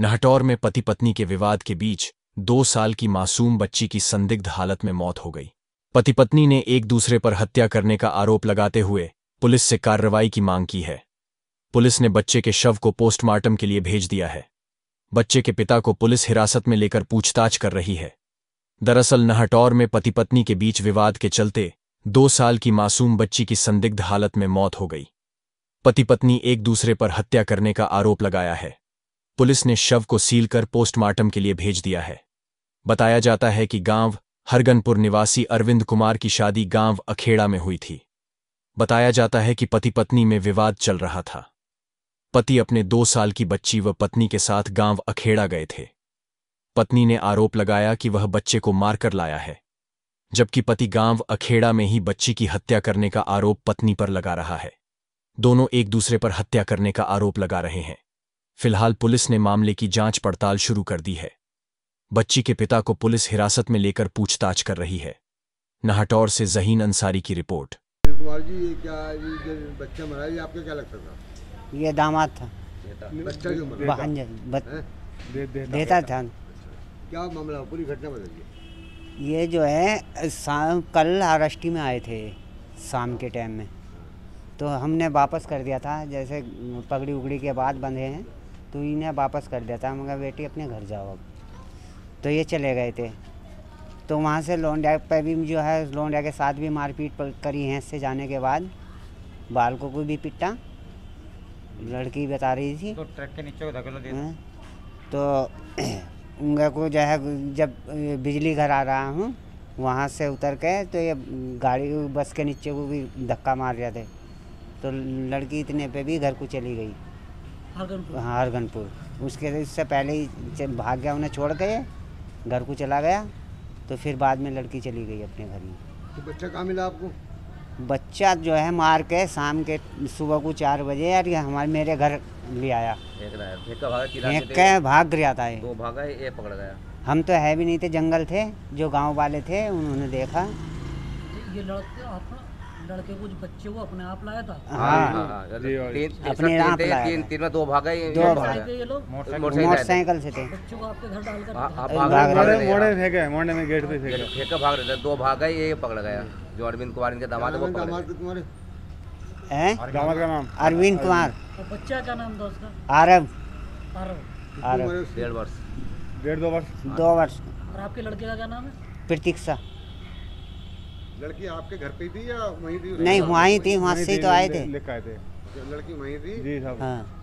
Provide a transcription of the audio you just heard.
नहटौर में पति पत्नी के विवाद के बीच दो साल की मासूम बच्ची की संदिग्ध हालत में मौत हो गई पति पत्नी ने एक दूसरे पर हत्या करने का आरोप लगाते हुए पुलिस से कार्रवाई की मांग की है पुलिस ने बच्चे के शव को पोस्टमार्टम के लिए भेज दिया है बच्चे के पिता को पुलिस हिरासत में लेकर पूछताछ कर रही है दरअसल नहटौर में पति पत्नी के बीच विवाद के चलते दो साल की मासूम बच्ची की संदिग्ध हालत में मौत हो गई पति पत्नी एक दूसरे पर हत्या करने का आरोप लगाया है पुलिस ने शव को सील कर पोस्टमार्टम के लिए भेज दिया है बताया जाता है कि गांव हरगनपुर निवासी अरविंद कुमार की शादी गांव अखेड़ा में हुई थी बताया जाता है कि पति पत्नी में विवाद चल रहा था पति अपने दो साल की बच्ची व पत्नी के साथ गांव अखेड़ा गए थे पत्नी ने आरोप लगाया कि वह बच्चे को मारकर लाया है जबकि पति गांव अखेड़ा में ही बच्ची की हत्या करने का आरोप पत्नी पर लगा रहा है दोनों एक दूसरे पर हत्या करने का आरोप लगा रहे हैं फिलहाल पुलिस ने मामले की जांच पड़ताल शुरू कर दी है बच्ची के पिता को पुलिस हिरासत में लेकर पूछताछ कर रही है नाहटौर से जहीन अंसारी की रिपोर्ट जी ये क्या बच्चा मरा आपका क्या लगता था ये दामाद था बच्चा मरा दे, दे, देता था क्या मामला पूरी घटना बताइए ये जो है कल आरष्टी में आए थे शाम के टाइम हाँ। में तो हमने वापस कर दिया था जैसे पगड़ी उगड़ी के बाद बंधे हैं तो इन्हें वापस कर दिया था मगर बेटी अपने घर जाओ अब तो ये चले गए थे तो वहाँ से लोंडिया पे भी जो है लोंडिया के साथ भी मारपीट करी है इससे जाने के बाद बालकों को भी पिटा लड़की बता रही थी तो ट्रक के नीचे दिया हाँ। तो उनके को जो है जब बिजली घर आ रहा हूँ वहाँ से उतर के तो ये गाड़ी बस के नीचे को भी धक्का मार रहे थे तो लड़की इतने पे भी घर को चली गई हरगनपुर हाँ हरगनपुर उसके इससे पहले ही भाग गया उन्हें छोड़ गए घर को चला गया तो फिर बाद में लड़की चली गई अपने घर में तो बच्चा कहाँ मिला आपको बच्चा जो है मार के शाम के सुबह को चार बजे यार ये हमारे मेरे घर ले आया एक के भाग गया था दो भागा ये पकड़ गया हम तो है भी नहीं थे जंगल थे जो गांव वाले थे उन्होंने देखा ये लड़का लड़के कुछ बच्चे को अपने आप लाया था हाँ, हाँ, हाँ, हाँ अपने आप लाया तीन में दो भागा ये दो ये लोग मोटरसाइकिल से थे बच्चों को आपके घर भाग रहे मोड़े मोड़े में गेट पे भाग रहे थे दो ये पकड़ गया जो अरविंद कुमार इनके दामाद वो दामाद का नाम अरविंद कुमार तो बच्चा का नाम दोस्त आरव आरव आरव डेढ़ वर्ष डेढ़ दो वर्ष दो वर्ष और आपके लड़के का क्या नाम है प्रतीक्षा लड़की आपके घर पे थी या वहीं थी नहीं वहाँ ही थी वहाँ से ही तो आए थे लेकर आए थे लड़की वहीं थी जी साहब हाँ